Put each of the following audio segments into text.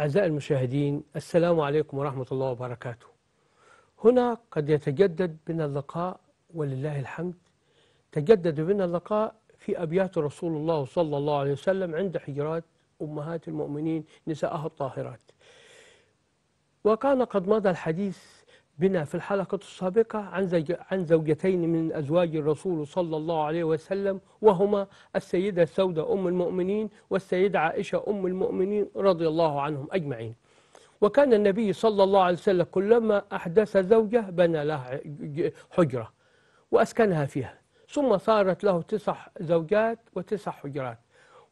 أعزائي المشاهدين السلام عليكم ورحمة الله وبركاته هنا قد يتجدد بنا اللقاء ولله الحمد تجدد بنا اللقاء في أبيات رسول الله صلى الله عليه وسلم عند حجرات أمهات المؤمنين نساءها الطاهرات وكان قد مضى الحديث بنا في الحلقة السابقة عن عن زوجتين من أزواج الرسول صلى الله عليه وسلم وهما السيدة سودة أم المؤمنين والسيدة عائشة أم المؤمنين رضي الله عنهم أجمعين وكان النبي صلى الله عليه وسلم كلما أحدث زوجة بنى لها حجرة وأسكنها فيها ثم صارت له تسع زوجات وتسع حجرات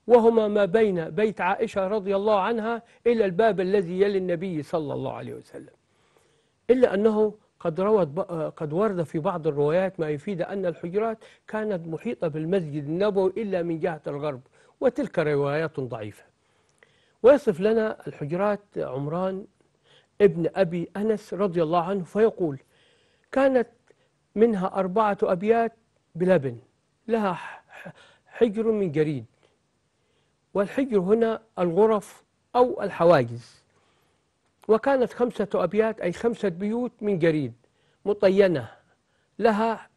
وهما ما بين بيت عائشة رضي الله عنها إلى الباب الذي يلي النبي صلى الله عليه وسلم إلا أنه قد روت آه، قد ورد في بعض الروايات ما يفيد أن الحجرات كانت محيطة بالمسجد النبوي إلا من جهة الغرب وتلك روايات ضعيفة ويصف لنا الحجرات عمران ابن أبي أنس رضي الله عنه فيقول كانت منها أربعة أبيات بلبن لها حجر من جريد والحجر هنا الغرف أو الحواجز وكانت خمسة أبيات أي خمسة بيوت من جريد مطينة لها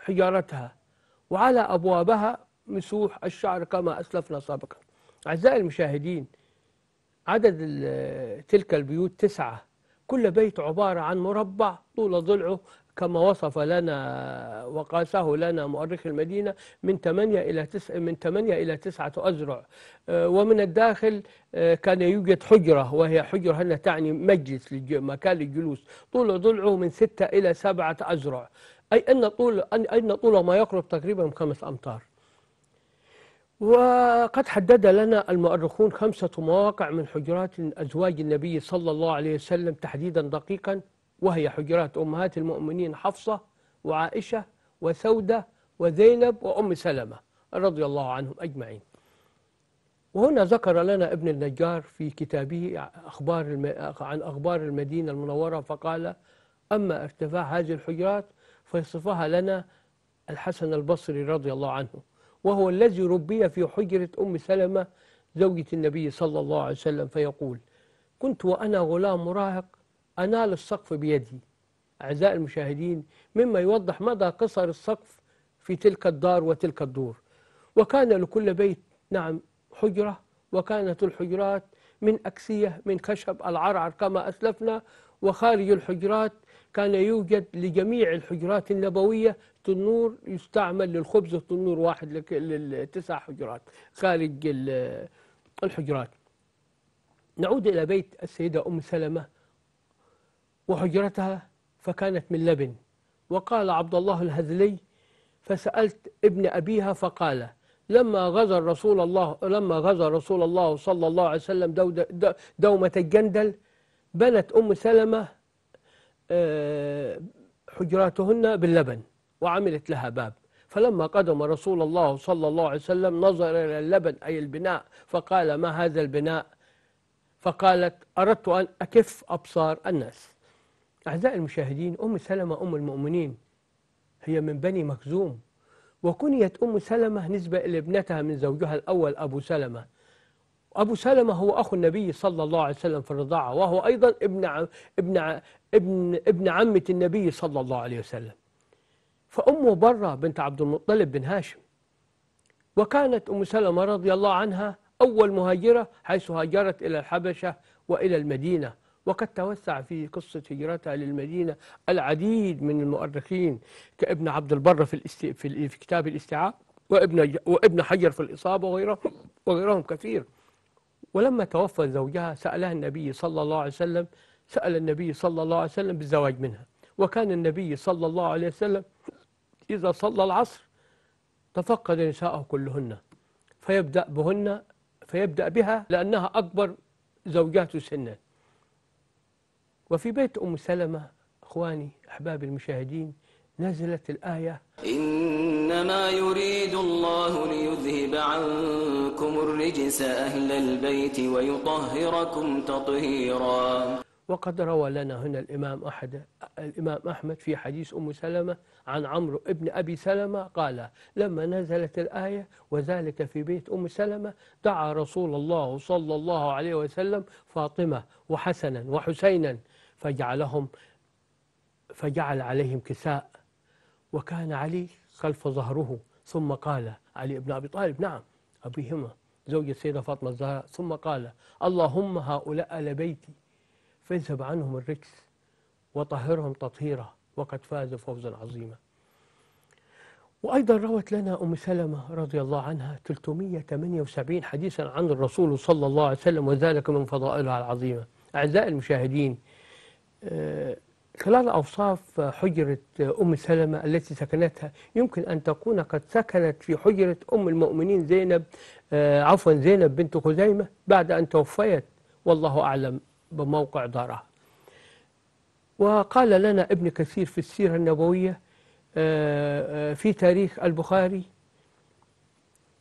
حجارتها وعلى أبوابها مسوح الشعر كما أسلفنا سابقا أعزائي المشاهدين عدد تلك البيوت تسعة كل بيت عبارة عن مربع طول ضلعه كما وصف لنا وقاسه لنا مؤرخ المدينة من 8 إلى 9 من 8 إلى 9 أذرع آه، ومن الداخل آه، كان يوجد حجرة وهي حجرة هنا تعني مجلس مكان للجلوس طول ضلعه من 6 إلى 7 أذرع أي أن طول أن طوله ما يقرب تقريبا 5 أمتار وقد حدد لنا المؤرخون خمسة مواقع من حجرات أزواج النبي صلى الله عليه وسلم تحديدا دقيقا وهي حجرات أمهات المؤمنين حفصة وعائشة وسودة وزينب وأم سلمة رضي الله عنهم أجمعين وهنا ذكر لنا ابن النجار في كتابه أخبار الم... عن أخبار المدينة المنورة فقال أما ارتفاع هذه الحجرات فيصفها لنا الحسن البصري رضي الله عنه وهو الذي ربي في حجرة أم سلمة زوجة النبي صلى الله عليه وسلم فيقول كنت وأنا غلام مراهق أنال السقف بيدي أعزائي المشاهدين مما يوضح مدى قصر السقف في تلك الدار وتلك الدور وكان لكل بيت نعم حجرة وكانت الحجرات من أكسية من خشب العرعر كما أسلفنا وخارج الحجرات كان يوجد لجميع الحجرات النبوية تنور يستعمل للخبز تنور واحد للتسع حجرات خارج الحجرات نعود إلى بيت السيدة أم سلمة وحجرتها فكانت من لبن وقال عبد الله الهذلي فسألت ابن أبيها فقال لما غزا رسول الله لما غزا رسول الله صلى الله عليه وسلم دو دومة الجندل بنت أم سلمة آه، حجراتهن باللبن وعملت لها باب فلما قدم رسول الله صلى الله عليه وسلم نظر إلى اللبن أي البناء فقال ما هذا البناء فقالت أردت أن أكف أبصار الناس أعزائي المشاهدين أم سلمة أم المؤمنين هي من بني مخزوم وكنيت أم سلمة نسبة إلى ابنتها من زوجها الأول أبو سلمة أبو سلمة هو أخو النبي صلى الله عليه وسلم في الرضاعة وهو أيضا ابن ع... ابن ابن ابن عمة النبي صلى الله عليه وسلم فأمه برة بنت عبد المطلب بن هاشم وكانت أم سلمة رضي الله عنها أول مهاجرة حيث هاجرت إلى الحبشة وإلى المدينة وقد توسع في قصة هجرتها للمدينة العديد من المؤرخين كابن عبد البر في, الاست... في, كتاب الاستيعاب وابن وابن حجر في الإصابة وغيرهم, وغيرهم كثير ولما توفى زوجها سألها النبي صلى الله عليه وسلم سأل النبي صلى الله عليه وسلم بالزواج منها وكان النبي صلى الله عليه وسلم إذا صلى العصر تفقد نساءه كلهن فيبدأ بهن فيبدأ بها لأنها أكبر زوجاته سنا وفي بيت أم سلمة أخواني أحبابي المشاهدين نزلت الآية إنما يريد الله ليذهب عنكم الرجس أهل البيت ويطهركم تطهيرا وقد روى لنا هنا الإمام أحد الإمام أحمد في حديث أم سلمة عن عمرو ابن أبي سلمة قال لما نزلت الآية وذلك في بيت أم سلمة دعا رسول الله صلى الله عليه وسلم فاطمة وحسنا وحسينا فجعلهم فجعل عليهم كساء وكان علي خلف ظهره ثم قال علي بن أبي طالب نعم أبيهما زوج السيدة فاطمة الزهراء ثم قال اللهم هؤلاء لبيتي فاذهب عنهم الرجس وطهرهم تطهيرا وقد فاز فوزا عظيما وأيضا روت لنا أم سلمة رضي الله عنها 378 حديثا عن الرسول صلى الله عليه وسلم وذلك من فضائلها العظيمة أعزائي المشاهدين خلال أوصاف حجرة أم سلمة التي سكنتها يمكن أن تكون قد سكنت في حجرة أم المؤمنين زينب آه، عفوا زينب بنت خزيمة بعد أن توفيت والله أعلم بموقع دارها وقال لنا ابن كثير في السيرة النبوية آه، آه، في تاريخ البخاري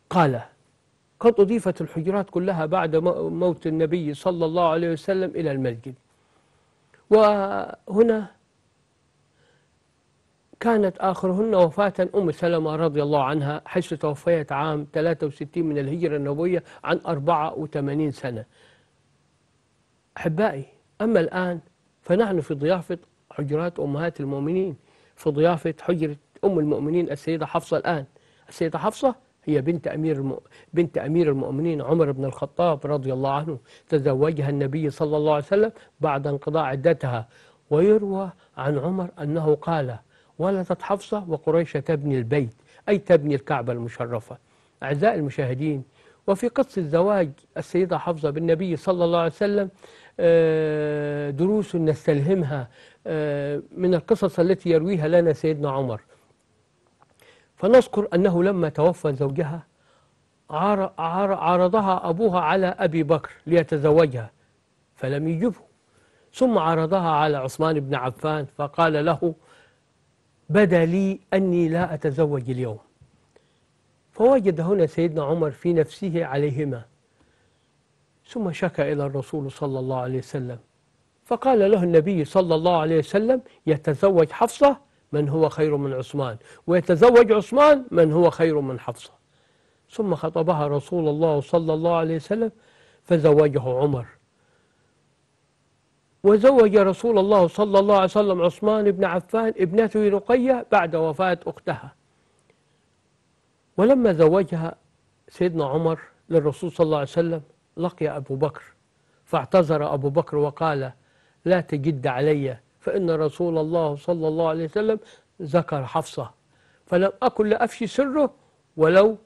قال قد أضيفت الحجرات كلها بعد موت النبي صلى الله عليه وسلم إلى المسجد وهنا كانت آخرهن وفاة أم سلمة رضي الله عنها حيث توفيت عام 63 من الهجرة النبوية عن 84 سنة أحبائي أما الآن فنحن في ضيافة حجرات أمهات المؤمنين في ضيافة حجرة أم المؤمنين السيدة حفصة الآن السيدة حفصة هي بنت أمير الم... بنت أمير المؤمنين عمر بن الخطاب رضي الله عنه تزوجها النبي صلى الله عليه وسلم بعد انقضاء عدتها ويروى عن عمر أنه قال ولدت حفصة وقريش تبني البيت أي تبني الكعبة المشرفة أعزائي المشاهدين وفي قصة زواج السيدة حفصة بالنبي صلى الله عليه وسلم آه، دروس نستلهمها آه، من القصص التي يرويها لنا سيدنا عمر فنذكر أنه لما توفى زوجها عرضها أبوها على أبي بكر ليتزوجها فلم يجبه ثم عرضها على عثمان بن عفان فقال له بدا لي أني لا أتزوج اليوم فوجد هنا سيدنا عمر في نفسه عليهما ثم شكى إلى الرسول صلى الله عليه وسلم فقال له النبي صلى الله عليه وسلم يتزوج حفصة من هو خير من عثمان ويتزوج عثمان من هو خير من حفصة ثم خطبها رسول الله صلى الله عليه وسلم فزوجه عمر وزوج رسول الله صلى الله عليه وسلم عثمان بن عفان ابنته رقية بعد وفاة أختها ولما زوجها سيدنا عمر للرسول صلى الله عليه وسلم لقي أبو بكر فاعتذر أبو بكر وقال لا تجد علي فإن رسول الله صلى الله عليه وسلم ذكر حفصة فلم أكن لأفشي سره ولو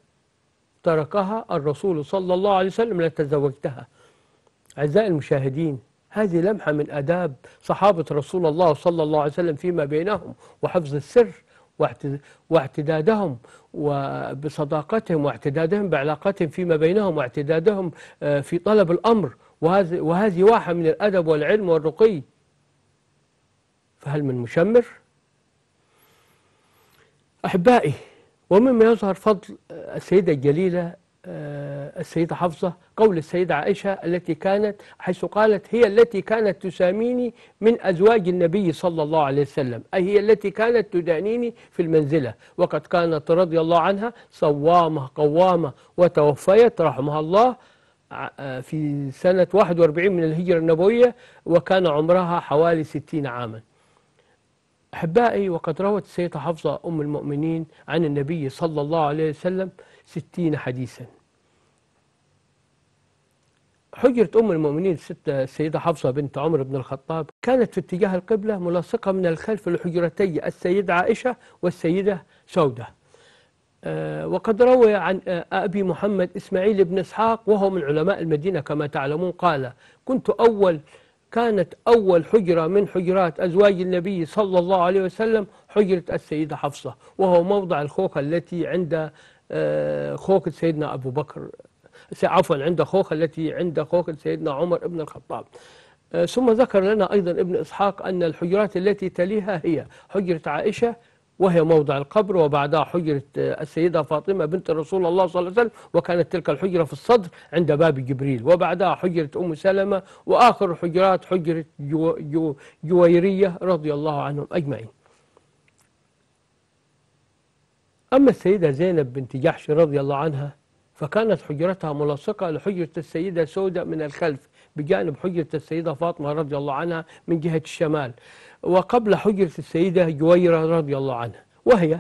تركها الرسول صلى الله عليه وسلم لتزوجتها أعزائي المشاهدين هذه لمحة من أداب صحابة رسول الله صلى الله عليه وسلم فيما بينهم وحفظ السر واعتدادهم وبصداقتهم واعتدادهم بعلاقتهم فيما بينهم واعتدادهم آه، في طلب الأمر وهذه واحة من الأدب والعلم والرقي فهل من مشمر أحبائي ومما يظهر فضل آه، السيدة الجليلة آه، السيدة حفصة قول السيدة عائشة التي كانت حيث قالت هي التي كانت تساميني من أزواج النبي صلى الله عليه وسلم أي هي التي كانت تدانيني في المنزلة وقد كانت رضي الله عنها صوامة قوامة وتوفيت رحمها الله آه، في سنة 41 من الهجرة النبوية وكان عمرها حوالي 60 عاماً أحبائي وقد روت السيدة حفظة أم المؤمنين عن النبي صلى الله عليه وسلم ستين حديثا حجرة أم المؤمنين السيدة حفصة بنت عمر بن الخطاب كانت في اتجاه القبلة ملاصقة من الخلف لحجرتي السيدة عائشة والسيدة سودة آه، وقد روي عن آه، أبي محمد إسماعيل بن إسحاق وهو من علماء المدينة كما تعلمون قال كنت أول كانت أول حجرة من حجرات أزواج النبي صلى الله عليه وسلم حجرة السيدة حفصة وهو موضع الخوخة التي عند آه، خوخة سيدنا أبو بكر عفوا عند خوخة التي عند خوخة سيدنا عمر بن الخطاب آه، ثم ذكر لنا أيضا ابن إسحاق أن الحجرات التي تليها هي حجرة عائشة وهي موضع القبر وبعدها حجرة السيدة فاطمة بنت رسول الله صلى الله عليه وسلم وكانت تلك الحجرة في الصدر عند باب جبريل وبعدها حجرة أم سلمة وآخر الحجرات حجرة جو جو جويرية رضي الله عنهم أجمعين أما السيدة زينب بنت جحش رضي الله عنها فكانت حجرتها ملاصقة لحجرة السيدة سودة من الخلف بجانب حجرة السيدة فاطمة رضي الله عنها من جهة الشمال وقبل حجرة السيدة جويرة رضي الله عنها وهي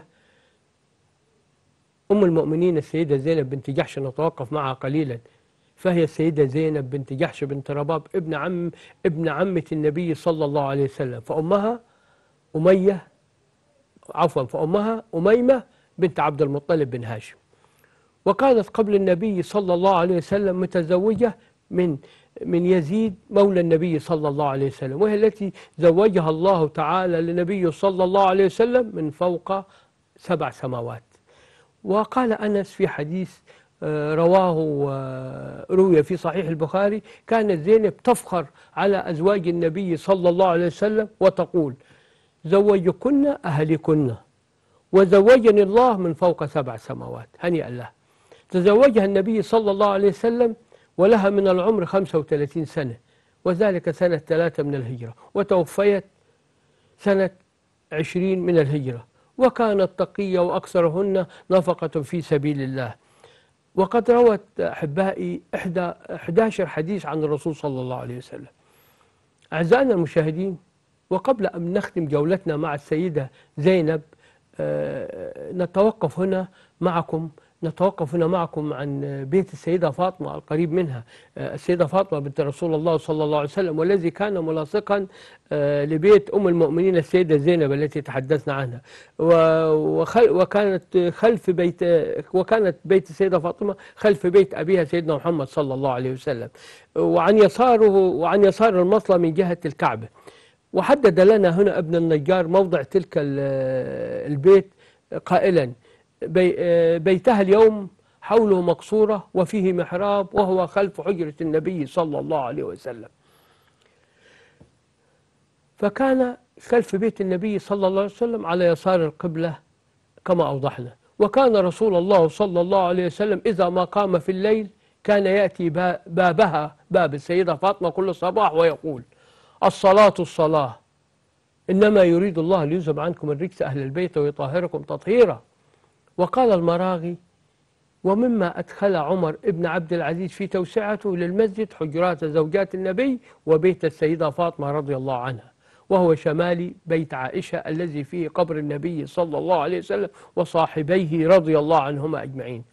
أم المؤمنين السيدة زينب بنت جحش نتوقف معها قليلا فهي السيدة زينب بنت جحش بنت رباب ابن عم ابن عمة النبي صلى الله عليه وسلم فأمها أمية عفوا فأمها أميمة بنت عبد المطلب بن هاشم وكانت قبل النبي صلى الله عليه وسلم متزوجة من من يزيد مولى النبي صلى الله عليه وسلم وهي التي زوجها الله تعالى لنبيه صلى الله عليه وسلم من فوق سبع سماوات وقال أنس في حديث آه، رواه آه، روي في صحيح البخاري كانت زينب تفخر على أزواج النبي صلى الله عليه وسلم وتقول زوجكن أهلكن وزوجني الله من فوق سبع سماوات هنيئا له تزوجها النبي صلى الله عليه وسلم ولها من العمر 35 سنة وذلك سنة ثلاثة من الهجرة وتوفيت سنة عشرين من الهجرة وكانت تقية وأكثرهن نفقة في سبيل الله وقد روت أحبائي إحدى 11 حديث عن الرسول صلى الله عليه وسلم أعزائنا المشاهدين وقبل أن نختم جولتنا مع السيدة زينب آه، نتوقف هنا معكم نتوقف هنا معكم عن بيت السيدة فاطمة القريب منها السيدة فاطمة بنت رسول الله صلى الله عليه وسلم والذي كان ملاصقا آه، لبيت أم المؤمنين السيدة زينب التي تحدثنا عنها وكانت خلف بيت وكانت بيت السيدة فاطمة خلف بيت أبيها سيدنا محمد صلى الله عليه وسلم وعن يساره وعن يسار المصلى من جهة الكعبة وحدد لنا هنا ابن النجار موضع تلك البيت قائلا بي آه، بيتها اليوم حوله مقصورة وفيه محراب وهو خلف حجرة النبي صلى الله عليه وسلم فكان خلف بيت النبي صلى الله عليه وسلم على يسار القبلة كما أوضحنا وكان رسول الله صلى الله عليه وسلم إذا ما قام في الليل كان يأتي بابها باب السيدة فاطمة كل صباح ويقول الصلاة الصلاة إنما يريد الله ليذهب عنكم الرجس أهل البيت ويطهركم تطهيرا وقال المراغي ومما أدخل عمر ابن عبد العزيز في توسعته للمسجد حجرات زوجات النبي وبيت السيدة فاطمة رضي الله عنها وهو شمال بيت عائشة الذي فيه قبر النبي صلى الله عليه وسلم وصاحبيه رضي الله عنهما أجمعين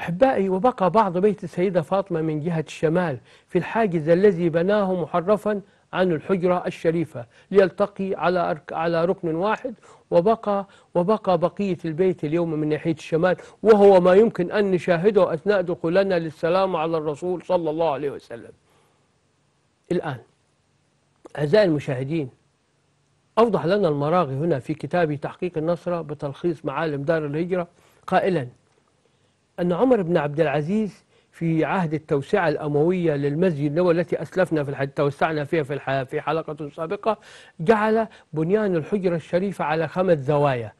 أحبائي وبقى بعض بيت السيدة فاطمة من جهة الشمال في الحاجز الذي بناه محرفا عن الحجرة الشريفة ليلتقي على على ركن واحد وبقى وبقى بقية البيت اليوم من ناحية الشمال وهو ما يمكن أن نشاهده أثناء دخولنا للسلام على الرسول صلى الله عليه وسلم الآن أعزائي المشاهدين أوضح لنا المراغي هنا في كتابه تحقيق النصرة بتلخيص معالم دار الهجرة قائلا أن عمر بن عبد العزيز في عهد التوسعة الأموية للمسجد النبوي التي أسلفنا في توسعنا فيها في في حلقة سابقة جعل بنيان الحجرة الشريفة على خمس زوايا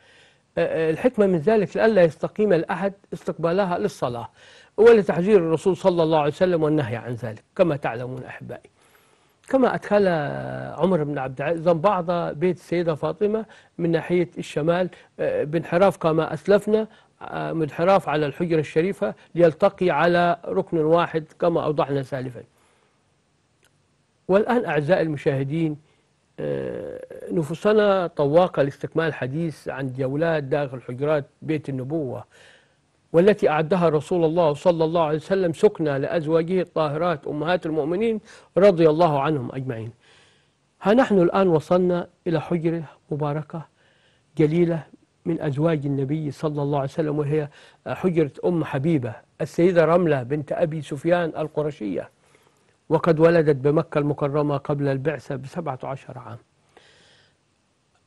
الحكمة من ذلك لألا يستقيم الأحد استقبالها للصلاة ولتحذير الرسول صلى الله عليه وسلم والنهي عن ذلك كما تعلمون أحبائي كما أدخل عمر بن عبد العزيز بعض بيت السيدة فاطمة من ناحية الشمال بانحراف كما أسلفنا آه، منحراف على الحجرة الشريفة ليلتقي على ركن واحد كما أوضحنا سالفا والآن أعزائي المشاهدين آه، نفوسنا طواقة لاستكمال حديث عن جولات داخل حجرات بيت النبوة والتي أعدها رسول الله صلى الله عليه وسلم سكنى لأزواجه الطاهرات أمهات المؤمنين رضي الله عنهم أجمعين ها نحن الآن وصلنا إلى حجرة مباركة جليلة من أزواج النبي صلى الله عليه وسلم وهي حجرة أم حبيبة السيدة رملة بنت أبي سفيان القرشية وقد ولدت بمكة المكرمة قبل البعثة بسبعة عشر عام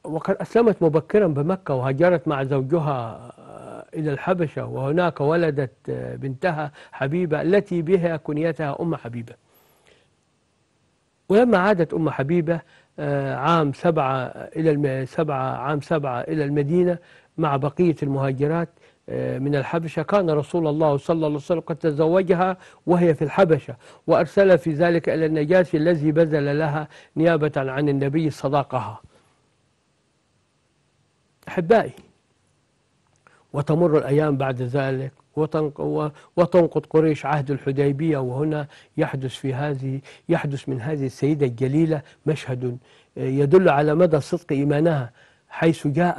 وقد أسلمت مبكرا بمكة وهاجرت مع زوجها آه، إلى الحبشة وهناك ولدت آه، بنتها حبيبة التي بها كنيتها أم حبيبة ولما عادت أم حبيبة آه، عام سبعة إلى سبعة عام سبعة إلى المدينة مع بقية المهاجرات آه، من الحبشة كان رسول الله صلى الله عليه وسلم قد تزوجها وهي في الحبشة وأرسل في ذلك إلى النجاشي الذي بذل لها نيابة عن النبي صداقها أحبائي وتمر الأيام بعد ذلك وتنقض قريش عهد الحديبية وهنا يحدث في هذه يحدث من هذه السيدة الجليلة مشهد آه، يدل على مدى صدق إيمانها حيث جاء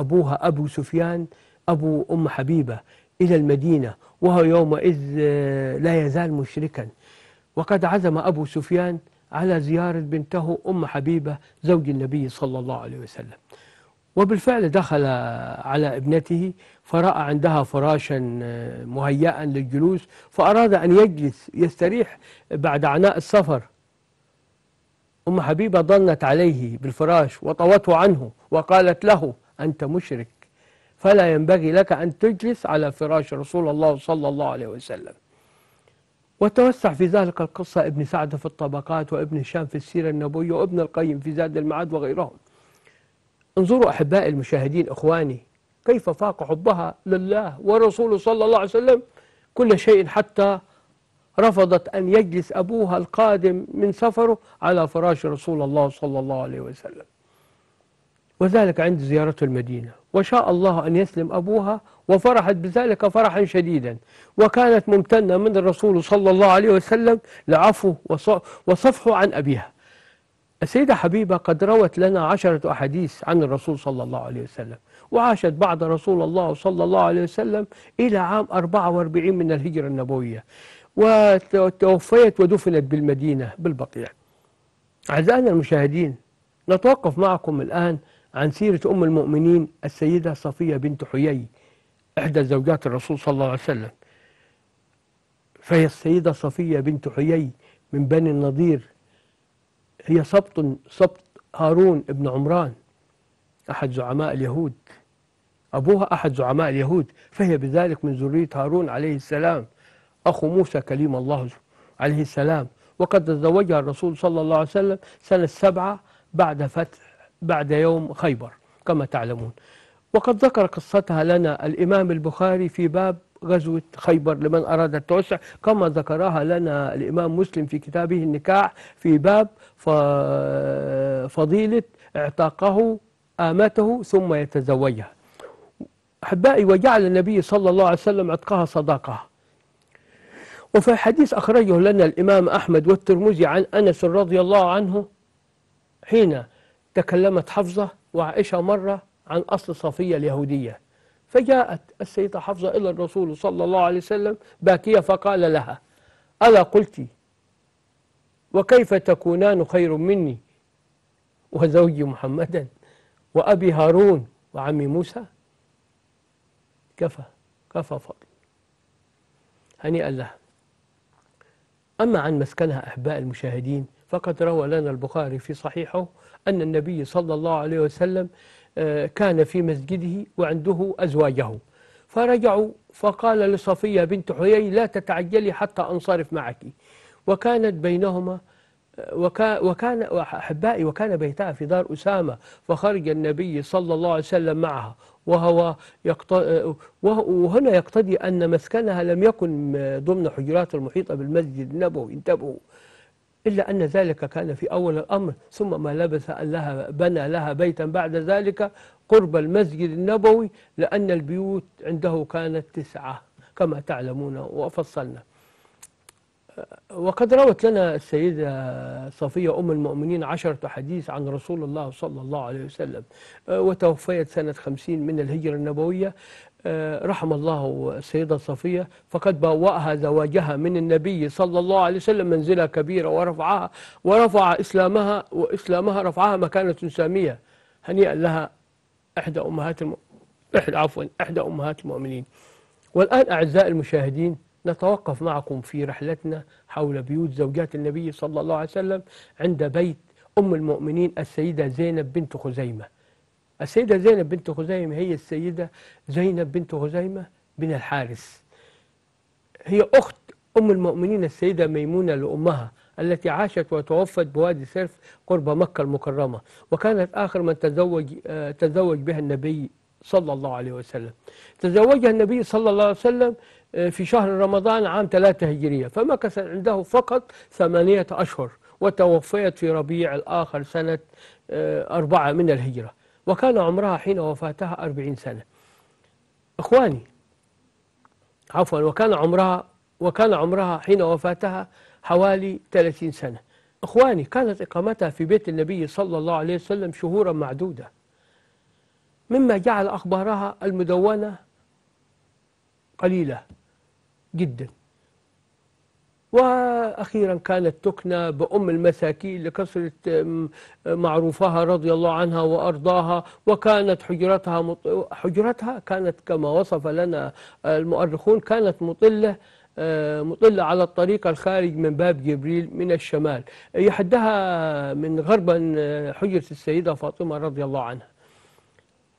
أبوها أبو سفيان أبو أم حبيبة إلى المدينة وهو يومئذ آه، لا يزال مشركا وقد عزم أبو سفيان على زيارة بنته أم حبيبة زوج النبي صلى الله عليه وسلم وبالفعل دخل على ابنته فرأى عندها فراشا آه، مهيئا للجلوس فأراد أن يجلس يستريح بعد عناء السفر أم حبيبة ضنت عليه بالفراش وطوته عنه وقالت له أنت مشرك فلا ينبغي لك أن تجلس على فراش رسول الله صلى الله عليه وسلم وتوسع في ذلك القصة ابن سعد في الطبقات وابن هشام في السيرة النبوية وابن القيم في زاد المعاد وغيرهم انظروا أحبائي المشاهدين إخواني كيف فاق حبها لله ورسوله صلى الله عليه وسلم كل شيء حتى رفضت أن يجلس أبوها القادم من سفره على فراش رسول الله صلى الله عليه وسلم وذلك عند زيارة المدينة وشاء الله أن يسلم أبوها وفرحت بذلك فرحا شديدا وكانت ممتنة من الرسول صلى الله عليه وسلم لعفو وصفحه عن أبيها السيدة حبيبة قد روت لنا عشرة أحاديث عن الرسول صلى الله عليه وسلم وعاشت بعد رسول الله صلى الله عليه وسلم إلى عام 44 من الهجرة النبوية وتوفيت ودفنت بالمدينة بالبقيع أعزائنا المشاهدين نتوقف معكم الآن عن سيرة أم المؤمنين السيدة صفية بنت حيي إحدى زوجات الرسول صلى الله عليه وسلم فهي السيدة صفية بنت حيي من بني النضير هي سبط سبط هارون ابن عمران أحد زعماء اليهود أبوها أحد زعماء اليهود فهي بذلك من ذرية هارون عليه السلام أخو موسى كليم الله عليه السلام وقد تزوجها الرسول صلى الله عليه وسلم سنة سبعة بعد فتح بعد يوم خيبر كما تعلمون وقد ذكر قصتها لنا الإمام البخاري في باب غزوة خيبر لمن أراد التوسع كما ذكرها لنا الإمام مسلم في كتابه النكاح في باب فضيلة اعتاقه آمته ثم يتزوجها أحبائي وجعل النبي صلى الله عليه وسلم عتقها صداقة وفي حديث أخرجه لنا الإمام أحمد والترمذي عن أنس رضي الله عنه حين تكلمت حفظة وعائشة مرة عن أصل صفية اليهودية فجاءت السيدة حفظة إلى الرسول صلى الله عليه وسلم باكية فقال لها ألا قلت وكيف تكونان خير مني وزوجي محمدا وأبي هارون وعمي موسى كفى كفى فضل هنيئا لها أما عن مسكنها أحباء المشاهدين فقد روى لنا البخاري في صحيحه أن النبي صلى الله عليه وسلم كان في مسجده وعنده أزواجه فرجعوا فقال لصفية بنت حيي لا تتعجلي حتى أنصرف معك وكانت بينهما وكان, وكان أحبائي وكان بيتها في دار أسامة فخرج النبي صلى الله عليه وسلم معها وهو وهنا يقتضي أن مسكنها لم يكن ضمن حجرات المحيطة بالمسجد النبوي انتبهوا إلا أن ذلك كان في أول الأمر ثم ما لبث أن لها بنى لها بيتا بعد ذلك قرب المسجد النبوي لأن البيوت عنده كانت تسعة كما تعلمون وفصلنا وقد روت لنا السيدة صفية أم المؤمنين عشرة حديث عن رسول الله صلى الله عليه وسلم وتوفيت سنة خمسين من الهجرة النبوية آه، رحم الله السيدة صفية فقد بوأها زواجها من النبي صلى الله عليه وسلم منزلة كبيرة ورفعها ورفع إسلامها وإسلامها رفعها مكانة سامية هنيئا لها إحدى أمهات الم... إحدى عفوا إحدى أمهات المؤمنين والآن أعزائي المشاهدين نتوقف معكم في رحلتنا حول بيوت زوجات النبي صلى الله عليه وسلم عند بيت أم المؤمنين السيدة زينب بنت خزيمة السيدة زينب بنت خزيمة هي السيدة زينب بنت خزيمة بن الحارث هي أخت أم المؤمنين السيدة ميمونة لأمها التي عاشت وتوفت بوادي سرف قرب مكة المكرمة وكانت آخر من تزوج آه، تزوج بها النبي صلى الله عليه وسلم تزوجها النبي صلى الله عليه وسلم آه، في شهر رمضان عام 3 هجرية فمكث عنده فقط ثمانية أشهر وتوفيت في ربيع الآخر سنة آه، أربعة من الهجرة وكان عمرها حين وفاتها أربعين سنة إخواني عفوا وكان عمرها وكان عمرها حين وفاتها حوالي 30 سنة إخواني كانت إقامتها في بيت النبي صلى الله عليه وسلم شهورا معدودة مما جعل أخبارها المدونة قليلة جدا وأخيرا كانت تكنى بأم المساكين لكثرة معروفها رضي الله عنها وأرضاها وكانت حجرتها مط... حجرتها كانت كما وصف لنا المؤرخون كانت مطلة آه، مطلة على الطريق الخارج من باب جبريل من الشمال يحدها من غربا آه، حجرة السيدة فاطمة رضي الله عنها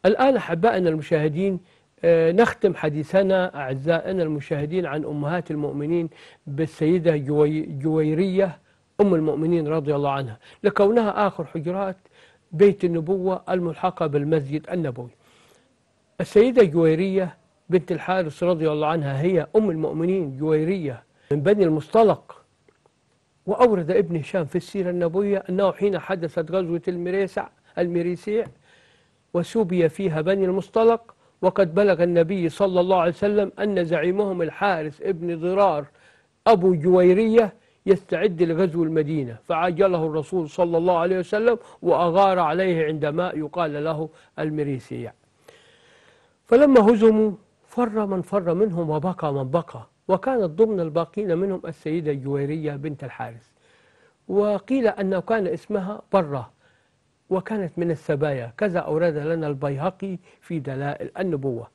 الآن أحبائنا المشاهدين آه، نختم حديثنا أعزائنا المشاهدين عن أمهات المؤمنين بالسيدة جويرية أم المؤمنين رضي الله عنها لكونها آخر حجرات بيت النبوة الملحقة بالمسجد النبوي السيدة جويرية بنت الحارث رضي الله عنها هي أم المؤمنين جويرية من بني المصطلق وأورد ابن هشام في السيرة النبوية أنه حين حدثت غزوة المريسع المريسيع وسوبي فيها بني المصطلق وقد بلغ النبي صلى الله عليه وسلم أن زعيمهم الحارث ابن ضرار أبو جويرية يستعد لغزو المدينة فعجله الرسول صلى الله عليه وسلم وأغار عليه عندما يقال له المريسيع فلما هزموا فر من فر منهم وبقى من بقى وكانت ضمن الباقين منهم السيدة الجويرية بنت الحارث وقيل أنه كان اسمها برة وكانت من السبايا كذا أورد لنا البيهقي في دلائل النبوة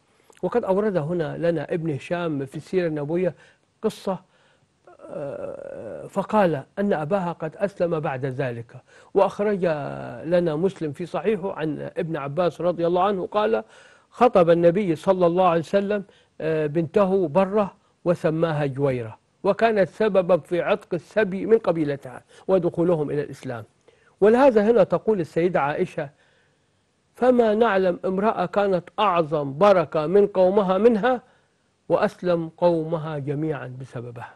وقد أورد هنا لنا ابن هشام في السيرة النبوية قصة آه، فقال أن أباها قد أسلم بعد ذلك وأخرج لنا مسلم في صحيحه عن ابن عباس رضي الله عنه قال خطب النبي صلى الله عليه وسلم آه، بنته برة وسماها جويرة وكانت سببا في عتق السبي من قبيلتها ودخولهم إلى الإسلام ولهذا هنا تقول السيدة عائشة فما نعلم امرأة كانت أعظم بركة من قومها منها وأسلم قومها جميعا بسببها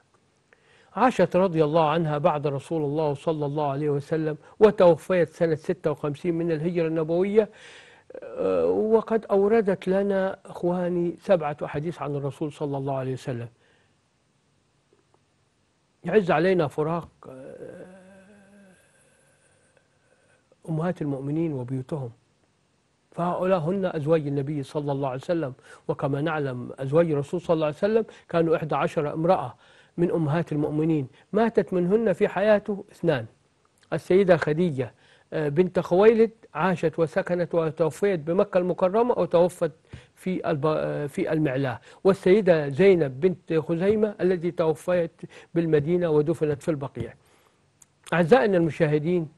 عاشت رضي الله عنها بعد رسول الله صلى الله عليه وسلم وتوفيت سنة 56 من الهجرة النبوية آه، وقد أوردت لنا أخواني سبعة أحاديث عن الرسول صلى الله عليه وسلم يعز علينا فراق آه، أمهات المؤمنين وبيوتهم فهؤلاء هن أزواج النبي صلى الله عليه وسلم وكما نعلم أزواج الرسول صلى الله عليه وسلم كانوا 11 امرأة من أمهات المؤمنين ماتت منهن في حياته اثنان السيدة خديجة آه، بنت خويلد عاشت وسكنت وتوفيت بمكة المكرمة وتوفت في آه، في المعلاه والسيدة زينب بنت خزيمة التي توفيت بالمدينة ودفنت في البقيع أعزائنا المشاهدين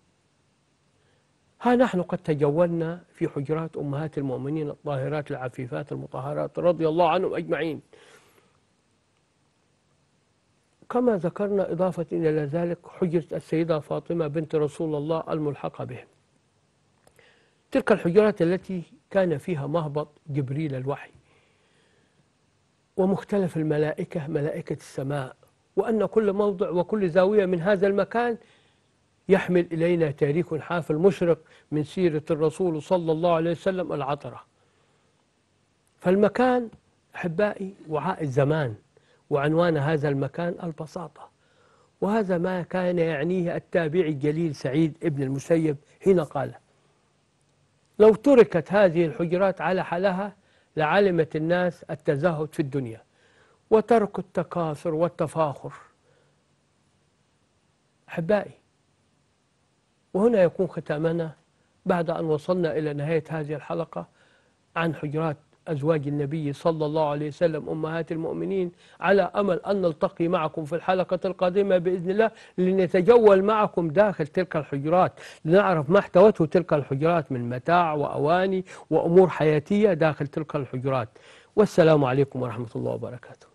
ها نحن قد تجولنا في حجرات أمهات المؤمنين الطاهرات العفيفات المطهرات رضي الله عنهم أجمعين كما ذكرنا إضافة إلى ذلك حجرة السيدة فاطمة بنت رسول الله الملحقة به تلك الحجرات التي كان فيها مهبط جبريل الوحي ومختلف الملائكة ملائكة السماء وأن كل موضع وكل زاوية من هذا المكان يحمل إلينا تاريخ حافل مشرق من سيرة الرسول صلى الله عليه وسلم العطرة فالمكان أحبائي وعاء الزمان وعنوان هذا المكان البساطة وهذا ما كان يعنيه التابعي الجليل سعيد ابن المسيب حين قال لو تركت هذه الحجرات على حالها لعلمت الناس التزهد في الدنيا وترك التكاثر والتفاخر أحبائي وهنا يكون ختامنا بعد أن وصلنا إلى نهاية هذه الحلقة عن حجرات أزواج النبي صلى الله عليه وسلم أمهات المؤمنين على أمل أن نلتقي معكم في الحلقة القادمة بإذن الله لنتجول معكم داخل تلك الحجرات لنعرف ما احتوته تلك الحجرات من متاع وأواني وأمور حياتية داخل تلك الحجرات والسلام عليكم ورحمة الله وبركاته